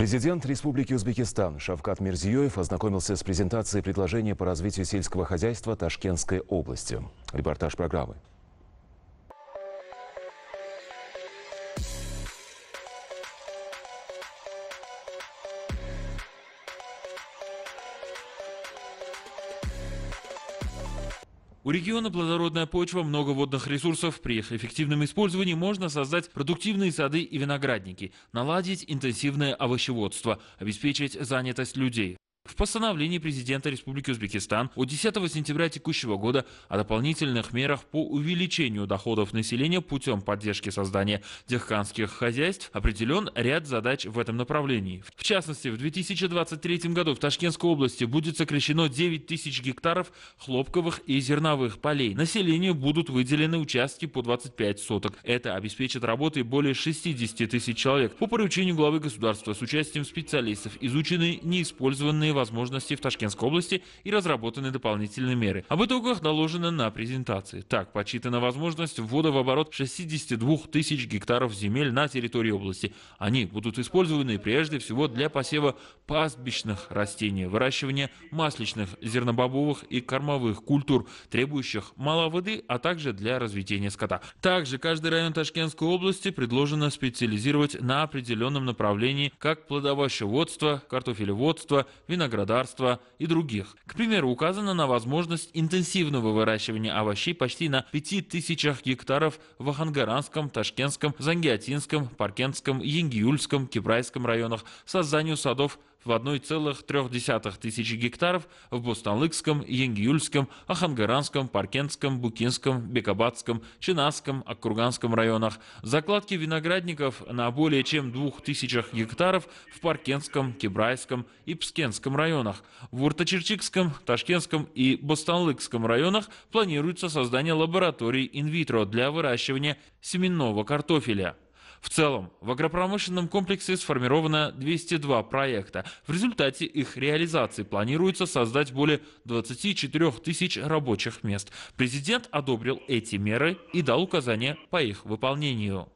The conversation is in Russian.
Президент Республики Узбекистан Шавкат Мирзиёев ознакомился с презентацией предложения по развитию сельского хозяйства Ташкентской области. Репортаж программы. У региона плодородная почва, много водных ресурсов. При их эффективном использовании можно создать продуктивные сады и виноградники, наладить интенсивное овощеводство, обеспечить занятость людей в постановлении президента Республики Узбекистан от 10 сентября текущего года о дополнительных мерах по увеличению доходов населения путем поддержки создания дехканских хозяйств определен ряд задач в этом направлении. В частности, в 2023 году в Ташкентской области будет сокращено 9 тысяч гектаров хлопковых и зерновых полей. Населению будут выделены участки по 25 соток. Это обеспечит работой более 60 тысяч человек. По поручению главы государства с участием специалистов изучены неиспользованные возможности в Ташкентской области и разработаны дополнительные меры. Об итогах доложено на презентации. Так, подсчитана возможность ввода в оборот 62 тысяч гектаров земель на территории области. Они будут использованы прежде всего для посева пастбищных растений, выращивания масличных, зернобобовых и кормовых культур, требующих мало воды, а также для разведения скота. Также каждый район Ташкентской области предложено специализировать на определенном направлении, как плодовощеводство, картофелеводство, виноградарство, виноградарства и других. К примеру, указано на возможность интенсивного выращивания овощей почти на 5000 гектаров в Ахангаранском, Ташкентском, Зангиатинском, Паркентском, Янгиюльском, Кипрайском районах, созданию садов в 1,3 тысячи гектаров в Бостанлыкском, Янгиюльском, Ахангаранском, Паркентском, Букинском, Бекабадском, Чинасском, Аккурганском районах. Закладки виноградников на более чем 2000 гектаров в Паркентском, Кибрайском и Пскенском районах. В Уртачерчикском, Ташкентском и Бостанлыкском районах планируется создание лабораторий инвитро для выращивания семенного картофеля. В целом, в агропромышленном комплексе сформировано 202 проекта. В результате их реализации планируется создать более 24 тысяч рабочих мест. Президент одобрил эти меры и дал указания по их выполнению.